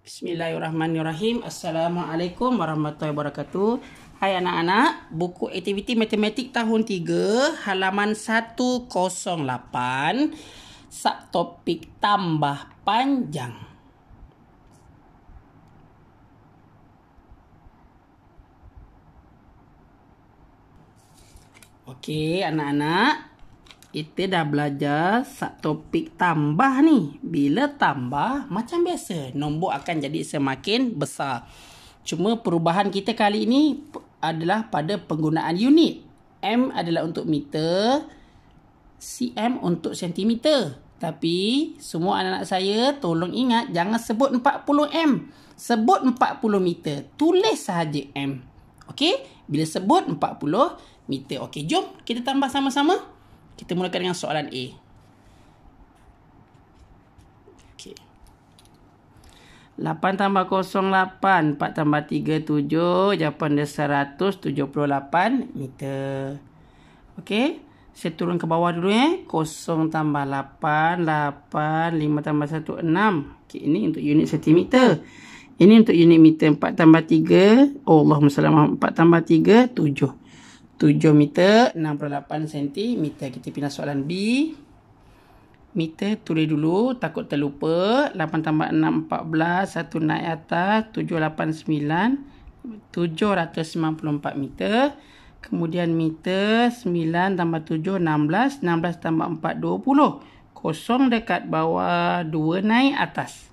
Bismillahirrahmanirrahim. Assalamualaikum warahmatullahi wabarakatuh. Hai anak-anak, buku aktiviti matematik tahun 3 halaman 108 subtopik tambah panjang. Okey anak-anak, kita dah belajar topik tambah ni. Bila tambah, macam biasa, nombor akan jadi semakin besar. Cuma perubahan kita kali ini adalah pada penggunaan unit. M adalah untuk meter, cm untuk sentimeter. Tapi semua anak-anak saya tolong ingat jangan sebut 40m. Sebut 40 meter. Tulis sahaja m. Okey? Bila sebut 40 meter. Okey, jom kita tambah sama-sama. Kita mulakan dengan soalan A. Okay. 8 tambah 0, 8. 4 tambah 3, 7. Jawapan dia 178 meter. Okey. Saya turun ke bawah dulu eh. 0 tambah 8, 8. 5 tambah 1, 6. Okey, ini untuk unit sentimeter. Ini untuk unit meter 4 tambah 3. Oh, Allahumma salam. 4 tambah 3, 7. 7 meter 68 cm. Kita pindah soalan B. Meter tulis dulu. Takut terlupa. 8 tambah 6 14. 1 naik atas. 7 89. 794 meter. Kemudian meter 9 tambah 7 16. 16 tambah 4 20. Kosong dekat bawah 2 naik atas.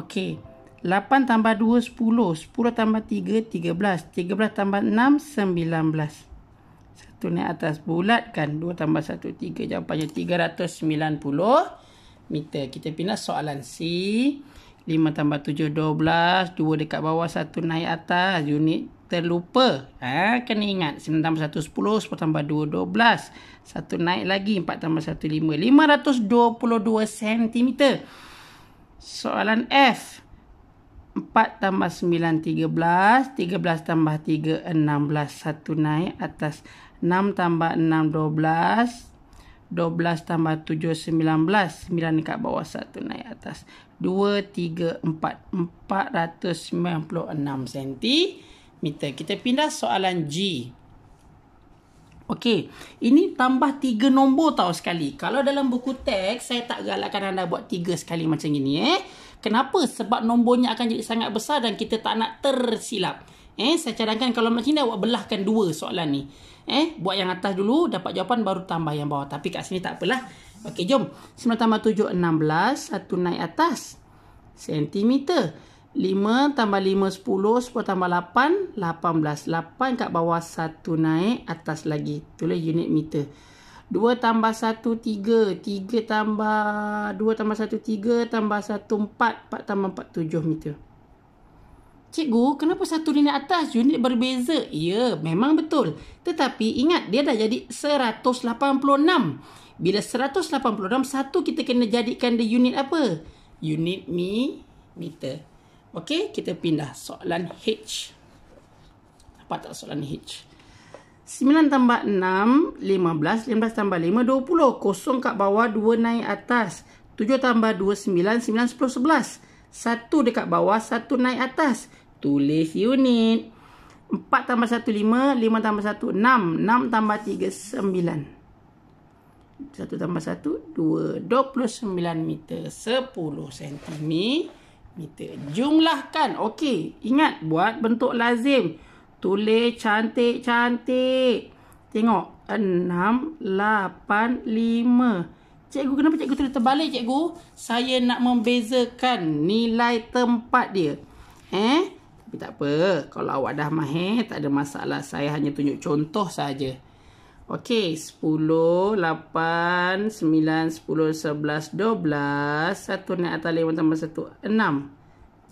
Okey. 8 tambah 2, 10. 10 tambah 3, 13. 13 tambah 6, 19. Satu naik atas bulatkan. 2 tambah 1, 3. Jawapannya 390 meter. Kita pindah soalan C. 5 tambah 7, 12. 2 dekat bawah, 1 naik atas. Unit terlupa. Ha, kena ingat. 9 tambah 1, 10. 10 tambah 2, 12. Satu naik lagi. 4 tambah 1, 5. 522 cm. Soalan F. 4 tambah 9, 13. 13 tambah 3, 16. 1 naik atas 6 tambah 6, 12. 12 tambah 7, 19. 9 dekat bawah 1 naik atas. 2, 3, 4. 496 cm. Kita pindah soalan G. Okey, ini tambah tiga nombor tau sekali. Kalau dalam buku teks, saya tak galakkan anda buat tiga sekali macam ini eh. Kenapa? Sebab nombornya akan jadi sangat besar dan kita tak nak tersilap. Eh, saya cadangkan kalau macam ni awak belahkan dua soalan ni. Eh, buat yang atas dulu, dapat jawapan baru tambah yang bawah. Tapi kat sini tak apalah. Okey, jom. 9 tambah 7, 16. 1 naik atas. Sentimeter. 5 tambah 5, 10. 10 tambah 8, 18. 8 kat bawah, 1 naik atas lagi. Itulah unit meter. 2 tambah 1, 3. 3 tambah 2 tambah 1, 3. Tambah 1, 4. 4 tambah 4, 7 meter. Cikgu, kenapa satu di atas unit berbeza? Ya, memang betul. Tetapi ingat, dia dah jadi 186. Bila 186, satu kita kena jadikan dia unit apa? Unit mi meter. Okey, kita pindah soalan H. Apa tak soalan H? 9 tambah 6, 15. 15 tambah 5, 20. Kosong kat bawah, 2 naik atas. 7 tambah 2, 9. 9, 10, 11. 1 dekat bawah, 1 naik atas. Tulis unit. 4 tambah 1, 5. 5 tambah 1, 6. 6 tambah 3, 9. 1 tambah 1, 2. 29 meter, 10 sentimeter. Jumlahkan. Okey, ingat buat bentuk lazim. Tulis cantik-cantik. Tengok. Enam, lapan, lima. Cikgu, kenapa cikgu tulis terbalik cikgu? Saya nak membezakan nilai tempat dia. Eh? Tapi tak apa. Kalau awak dah mahir, tak ada masalah. Saya hanya tunjuk contoh saja. Okey. Sepuluh, lapan, sembilan, sepuluh, sebelas, dua belas. Satu naik atas lima tambah satu. Enam.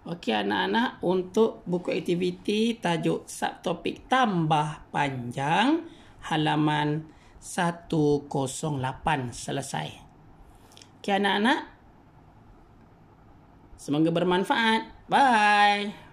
Okey anak-anak untuk buku aktiviti tajuk subtopik tambah panjang halaman 108 selesai. Okey anak-anak. Semoga bermanfaat. Bye.